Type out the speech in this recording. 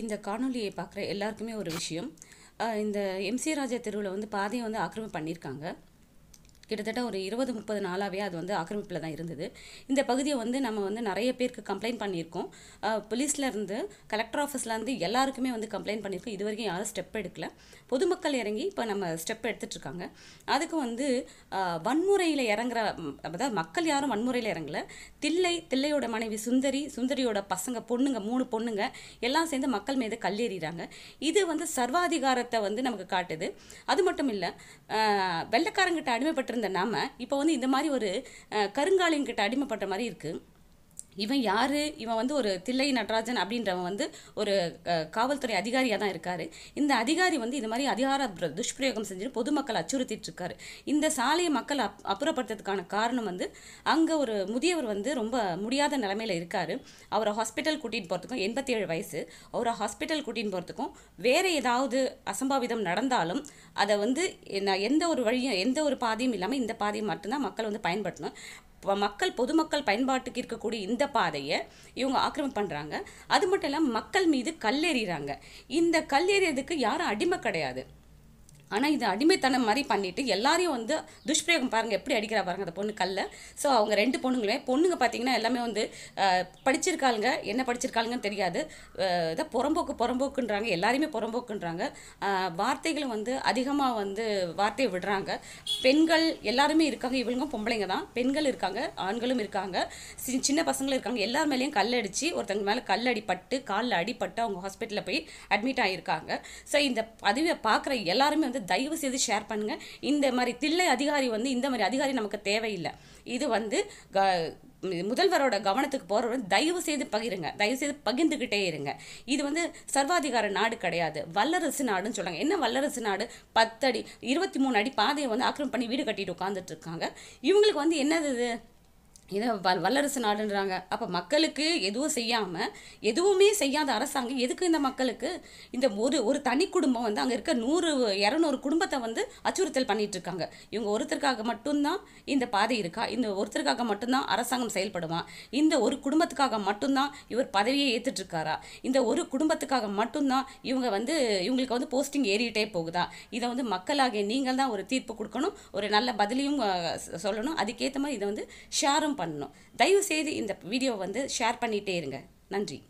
இந்த காணொலியை பார்க்குற எல்லாருக்குமே ஒரு விஷயம் இந்த எம்சி ராஜா தெருவில் வந்து பாதையை வந்து ஆக்கிரமிப்பு பண்ணியிருக்காங்க கிட்டத்தட்ட ஒரு இருபது முப்பது நாளாகவே அது வந்து ஆக்கிரமிப்பில் தான் இருந்தது இந்த பகுதியை வந்து நம்ம வந்து நிறைய பேருக்கு கம்ப்ளைண்ட் பண்ணியிருக்கோம் போலீஸ்லேருந்து கலெக்டர் ஆஃபீஸ்லேருந்து எல்லாருக்குமே வந்து கம்ப்ளைண்ட் பண்ணியிருக்கோம் இது வரைக்கும் யாரும் ஸ்டெப் எடுக்கல பொதுமக்கள் இறங்கி இப்போ நம்ம ஸ்டெப் எடுத்துட்ருக்காங்க அதுக்கு வந்து வன்முறையில் இறங்குற அதாவது மக்கள் யாரும் வன்முறையில் இறங்கலை தில்லை தில்லையோட மனைவி சுந்தரி சுந்தரியோட பசங்க பொண்ணுங்க மூணு பொண்ணுங்க எல்லாம் சேர்ந்து மக்கள் மீது கல்லேறிறாங்க இது வந்து சர்வாதிகாரத்தை வந்து நமக்கு காட்டுது அது மட்டும் இல்லை வெள்ளக்காரங்கிட்ட அடிமைப்பட்டிருந்த இருந்த நாம இப்போ வந்து இந்த மாதிரி ஒரு கருங்காலின் கிட்ட அடிமைப்பட்ட மாதிரி இருக்குது இவன் யார் இவன் வந்து ஒரு தில்லை நடராஜன் அப்படின்றவன் வந்து ஒரு காவல்துறை அதிகாரியாக தான் இருக்கார் இந்த அதிகாரி வந்து இது மாதிரி அதிகார துஷ்பிரயோகம் செஞ்சுட்டு பொதுமக்கள் அச்சுறுத்திட்டு இருக்காரு இந்த சாலையை மக்கள் அப் அப்புறப்படுத்துறதுக்கான காரணம் வந்து அங்கே ஒரு முதியவர் வந்து ரொம்ப முடியாத நிலமையில இருக்கார் அவரை ஹாஸ்பிட்டல் கூட்டிகிட்டு போகிறதுக்கும் எண்பத்தேழு வயசு அவரை ஹாஸ்பிட்டல் கூட்டிகிட்டு போகிறதுக்கும் வேறு ஏதாவது அசம்பாவிதம் நடந்தாலும் அதை வந்து எந்த ஒரு வழியும் எந்த ஒரு பாதையும் இல்லாமல் இந்த பாதையை மட்டும்தான் மக்கள் வந்து பயன்படுத்தணும் மக்கள் பொதுமக்கள் பயன்பாட்டுக்கு இருக்கக்கூடிய இந்த பாதையை இவங்க ஆக்கிரமிப்பு பண்ணுறாங்க அது மட்டும் இல்லாமல் மக்கள் மீது கல்லெறிகிறாங்க இந்த கல்லெறியதுக்கு யாரும் அடிமை கிடையாது ஆனால் இது அடிமைத்தனம் மாதிரி பண்ணிவிட்டு எல்லாரையும் வந்து துஷ்பிரயோகம் பாருங்கள் எப்படி அடிக்கிறா பாருங்கள் அந்த பொண்ணு கல்ல ஸோ அவங்க ரெண்டு பொண்ணுங்களே பொண்ணுங்க பார்த்தீங்கன்னா எல்லாமே வந்து படிச்சிருக்காளுங்க என்ன படிச்சிருக்காளுங்கன்னு தெரியாது இதை புறம்போக்கு புறம்போக்குன்றாங்க எல்லாருமே புறம்போக்குன்றாங்க வார்த்தைகளும் வந்து அதிகமாக வந்து வார்த்தையை விடுறாங்க பெண்கள் எல்லாருமே இருக்காங்க இவங்களும் பொம்பளைங்க தான் பெண்கள் இருக்காங்க ஆண்களும் இருக்காங்க சின்ன பசங்களும் இருக்காங்க எல்லார் மேலேயும் கல் அடித்து ஒருத்தங்க மேலே கல் அடிப்பட்டு காலில் அடிப்பட்டு அவங்க ஹாஸ்பிட்டலில் போய் அட்மிட் ஆகியிருக்காங்க ஸோ இந்த பதிவை பார்க்குற எல்லாருமே வந்து தயவு செய்து ஷேர் பண்ணுங்கள் இந்த மாதிரி தில்லை அதிகாரி வந்து இந்த மாதிரி அதிகாரி நமக்கு தேவையில்லை இது வந்து க முதல்வரோட கவனத்துக்கு போகிறவர் தயவு செய்து பகிருங்க தயவு செய்து பகிர்ந்துக்கிட்டே இருங்க இது வந்து சர்வாதிகார நாடு கிடையாது வல்லரசு நாடுன்னு சொல்லுவாங்க என்ன வல்லரசு நாடு பத்தடி இருபத்தி மூணு அடி பாதையை வந்து ஆக்கிரம் பண்ணி வீடு கட்டிட்டு உட்காந்துட்டு இருக்காங்க இவங்களுக்கு வந்து என்னது இதை வ வல்லரசு நாடுன்றாங்க அப்போ மக்களுக்கு எதுவும் செய்யாமல் எதுவுமே செய்யாத அரசாங்கம் எதுக்கு இந்த மக்களுக்கு இந்த ஒரு ஒரு தனி குடும்பம் வந்து அங்கே இருக்க நூறு இரநூறு குடும்பத்தை வந்து அச்சுறுத்தல் பண்ணிகிட்ருக்காங்க இவங்க ஒருத்தருக்காக மட்டும்தான் இந்த பாதை இருக்கா இந்த ஒருத்தருக்காக மட்டும்தான் அரசாங்கம் செயல்படுவான் இந்த ஒரு குடும்பத்துக்காக மட்டும்தான் இவர் பதவியை ஏற்றுட்ருக்காரா இந்த ஒரு குடும்பத்துக்காக மட்டும்தான் இவங்க வந்து இவங்களுக்கு வந்து போஸ்டிங் ஏறிட்டே போகுதா இதை வந்து மக்களாகிய நீங்கள் தான் ஒரு தீர்ப்பு கொடுக்கணும் ஒரு நல்ல பதிலையும் சொல்லணும் அதுக்கேற்ற மாதிரி இதை வந்து ஷேரும் பண்ணணும் தயவுசெய்து இந்த வீடியோவை வந்து ஷேர் பண்ணிகிட்டே இருங்க நன்றி